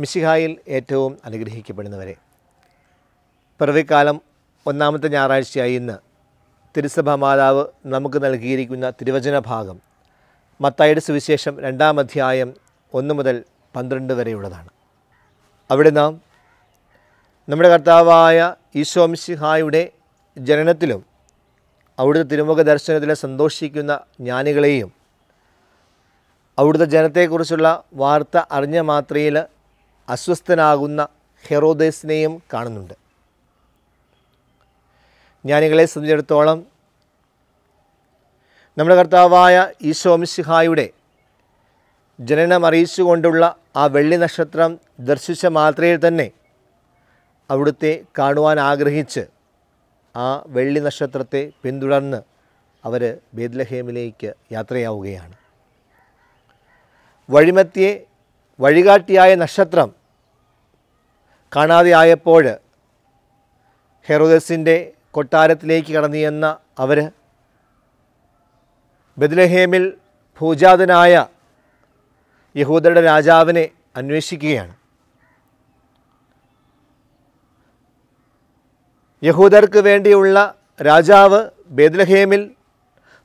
മിശിഹായിൽ ഏറ്റവും അനുഗ്രഹിക്കപ്പെടുന്നവരെ പിറവിക്കാലം ഒന്നാമത്തെ ഞായറാഴ്ചയായി ഇന്ന് തിരുസഭ മാതാവ് നമുക്ക് നൽകിയിരിക്കുന്ന തിരുവചന ഭാഗം മത്തായുടെ സുവിശേഷം രണ്ടാം അധ്യായം ഒന്ന് മുതൽ പന്ത്രണ്ട് വരെയുള്ളതാണ് അവിടെ നാം നമ്മുടെ കർത്താവായ ഈശോ മിശിഹായുടെ ജനനത്തിലും അവിടുത്തെ തിരുമുഖ ദർശനത്തിലെ സന്തോഷിക്കുന്ന ജ്ഞാനികളെയും അവിടുത്തെ ജനത്തെക്കുറിച്ചുള്ള വാർത്ത അറിഞ്ഞ മാത്രയിൽ അസ്വസ്ഥനാകുന്ന ഹെറോദേസിനെയും കാണുന്നുണ്ട് ജ്ഞാനികളെ സംബന്ധിച്ചിടത്തോളം നമ്മുടെ കർത്താവായ ഈശോമിശിഹായുടെ ജനനം അറിയിച്ചുകൊണ്ടുള്ള ആ വെള്ളി നക്ഷത്രം ദർശിച്ച മാത്രയിൽ തന്നെ അവിടുത്തെ കാണുവാൻ ആഗ്രഹിച്ച് ആ വെള്ളി നക്ഷത്രത്തെ പിന്തുടർന്ന് അവർ ബേദ്ലഹേമിലേക്ക് യാത്രയാവുകയാണ് വഴിമത്തിയെ വഴികാട്ടിയായ നക്ഷത്രം കാണാതെയായപ്പോൾ ഹെറോദസിൻ്റെ കൊട്ടാരത്തിലേക്ക് കടന്നു ചെന്ന അവർ ബദലഹേമിൽ ഭൂജാതനായ യഹൂദരുടെ രാജാവിനെ അന്വേഷിക്കുകയാണ് യഹൂദർക്ക് വേണ്ടിയുള്ള രാജാവ് ബേദ്ലഹേമിൽ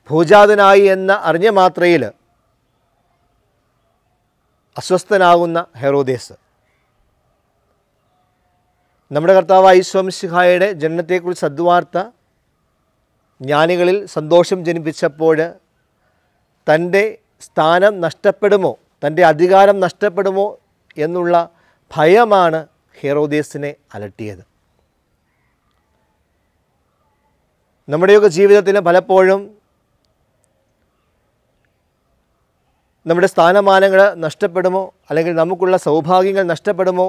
ഭൂജാതനായി എന്ന അറിഞ്ഞ മാത്രയിൽ അസ്വസ്ഥനാകുന്ന ഹെറോദേസ് നമ്മുടെ കർത്താവായ ഈശ്വംസിഹായുടെ ജനനത്തെക്കുറിച്ച് സദ്വാർത്ത ജ്ഞാനികളിൽ സന്തോഷം ജനിപ്പിച്ചപ്പോൾ തൻ്റെ സ്ഥാനം നഷ്ടപ്പെടുമോ തൻ്റെ അധികാരം നഷ്ടപ്പെടുമോ എന്നുള്ള ഭയമാണ് ഹെറോദേസിനെ അലട്ടിയത് നമ്മുടെയൊക്കെ ജീവിതത്തിന് പലപ്പോഴും നമ്മുടെ സ്ഥാനമാനങ്ങൾ നഷ്ടപ്പെടുമോ അല്ലെങ്കിൽ നമുക്കുള്ള സൗഭാഗ്യങ്ങൾ നഷ്ടപ്പെടുമോ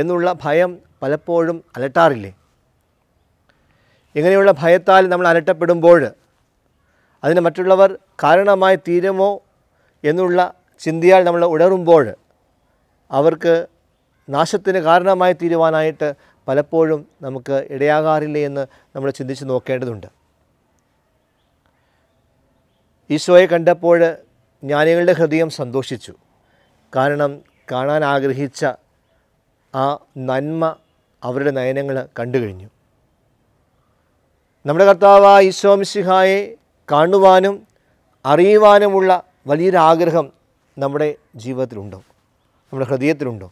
എന്നുള്ള ഭയം പലപ്പോഴും അലട്ടാറില്ലേ ഇങ്ങനെയുള്ള ഭയത്താൽ നമ്മൾ അലട്ടപ്പെടുമ്പോൾ അതിന് മറ്റുള്ളവർ കാരണമായി തീരുമോ എന്നുള്ള ചിന്തയാൽ നമ്മൾ ഉണരുമ്പോൾ അവർക്ക് നാശത്തിന് കാരണമായി തീരുവാനായിട്ട് പലപ്പോഴും നമുക്ക് ഇടയാകാറില്ലേ എന്ന് നമ്മൾ ചിന്തിച്ച് നോക്കേണ്ടതുണ്ട് ഈശോയെ കണ്ടപ്പോൾ ജ്ഞാനികളുടെ ഹൃദയം സന്തോഷിച്ചു കാരണം കാണാൻ ആഗ്രഹിച്ച ആ നന്മ അവരുടെ നയനങ്ങൾ കണ്ടു കഴിഞ്ഞു നമ്മുടെ കർത്താവ് ഈശോമിശിഹായെ കാണുവാനും അറിയുവാനുമുള്ള വലിയൊരാഗ്രഹം നമ്മുടെ ജീവിതത്തിലുണ്ടോ നമ്മുടെ ഹൃദയത്തിലുണ്ടോ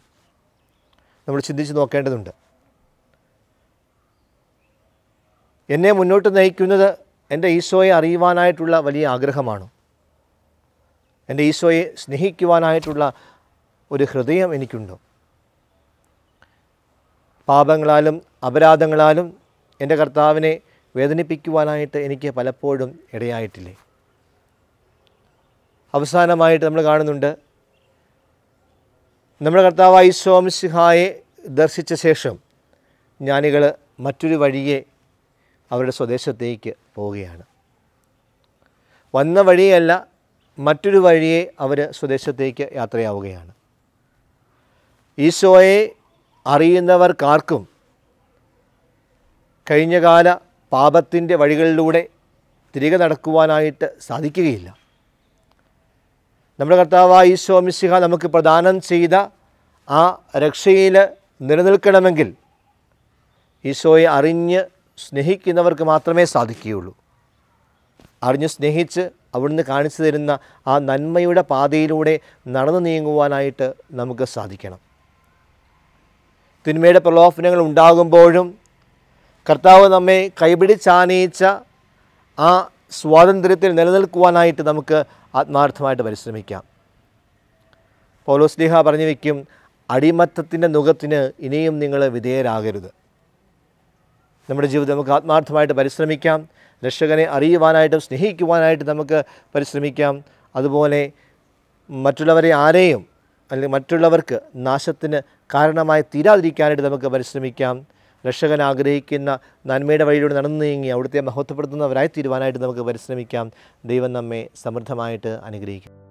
നമ്മൾ ചിന്തിച്ച് നോക്കേണ്ടതുണ്ട് എന്നെ മുന്നോട്ട് നയിക്കുന്നത് എൻ്റെ ഈശോയെ അറിയുവാനായിട്ടുള്ള വലിയ ആഗ്രഹമാണ് എൻ്റെ ഈശോയെ സ്നേഹിക്കുവാനായിട്ടുള്ള ഒരു ഹൃദയം എനിക്കുണ്ടോ പാപങ്ങളാലും അപരാധങ്ങളാലും എൻ്റെ കർത്താവിനെ വേദനിപ്പിക്കുവാനായിട്ട് എനിക്ക് പലപ്പോഴും ഇടയായിട്ടില്ലേ അവസാനമായിട്ട് നമ്മൾ കാണുന്നുണ്ട് നമ്മുടെ കർത്താവായി സിഹായെ ദർശിച്ച ശേഷം ജ്ഞാനികൾ മറ്റൊരു വഴിയെ അവരുടെ സ്വദേശത്തേക്ക് പോവുകയാണ് വന്ന വഴിയല്ല മറ്റൊരു വഴിയെ അവർ സ്വദേശത്തേക്ക് യാത്രയാവുകയാണ് ഈശോയെ അറിയുന്നവർക്കാർക്കും കഴിഞ്ഞകാല പാപത്തിൻ്റെ വഴികളിലൂടെ തിരികെ നടക്കുവാനായിട്ട് സാധിക്കുകയില്ല നമ്മുടെ കർത്താവ് ഈശോ മിശിഹ നമുക്ക് പ്രദാനം ചെയ്ത ആ രക്ഷയിൽ നിലനിൽക്കണമെങ്കിൽ ഈശോയെ അറിഞ്ഞ് സ്നേഹിക്കുന്നവർക്ക് മാത്രമേ സാധിക്കുകയുള്ളൂ അറിഞ്ഞ് സ്നേഹിച്ച് അവിടുന്ന് കാണിച്ചു തരുന്ന ആ നന്മയുടെ പാതയിലൂടെ നടന്നു നീങ്ങുവാനായിട്ട് നമുക്ക് സാധിക്കണം തിന്മയുടെ പ്രലോഭനങ്ങൾ ഉണ്ടാകുമ്പോഴും കർത്താവ് നമ്മെ കൈപിടിച്ചാനയിച്ച ആ സ്വാതന്ത്ര്യത്തിൽ നിലനിൽക്കുവാനായിട്ട് നമുക്ക് ആത്മാർത്ഥമായിട്ട് പരിശ്രമിക്കാം പൗലോസ്ലിഹ പറഞ്ഞു വയ്ക്കും അടിമത്തത്തിൻ്റെ നുഖത്തിന് ഇനിയും നിങ്ങൾ വിധേയരാകരുത് നമ്മുടെ ജീവിതം നമുക്ക് ആത്മാർത്ഥമായിട്ട് പരിശ്രമിക്കാം രക്ഷകനെ അറിയുവാനായിട്ടും സ്നേഹിക്കുവാനായിട്ട് നമുക്ക് പരിശ്രമിക്കാം അതുപോലെ മറ്റുള്ളവരെ ആരെയും അല്ലെങ്കിൽ മറ്റുള്ളവർക്ക് നാശത്തിന് കാരണമായി തീരാതിരിക്കാനായിട്ട് നമുക്ക് പരിശ്രമിക്കാം രക്ഷകൻ ആഗ്രഹിക്കുന്ന നന്മയുടെ വഴിയിലൂടെ നടന്നു നീങ്ങി അവിടുത്തെ മഹത്വപ്പെടുത്തുന്നവരായി തീരുവാനായിട്ട് നമുക്ക് പരിശ്രമിക്കാം ദൈവം നമ്മെ സമൃദ്ധമായിട്ട് അനുഗ്രഹിക്കും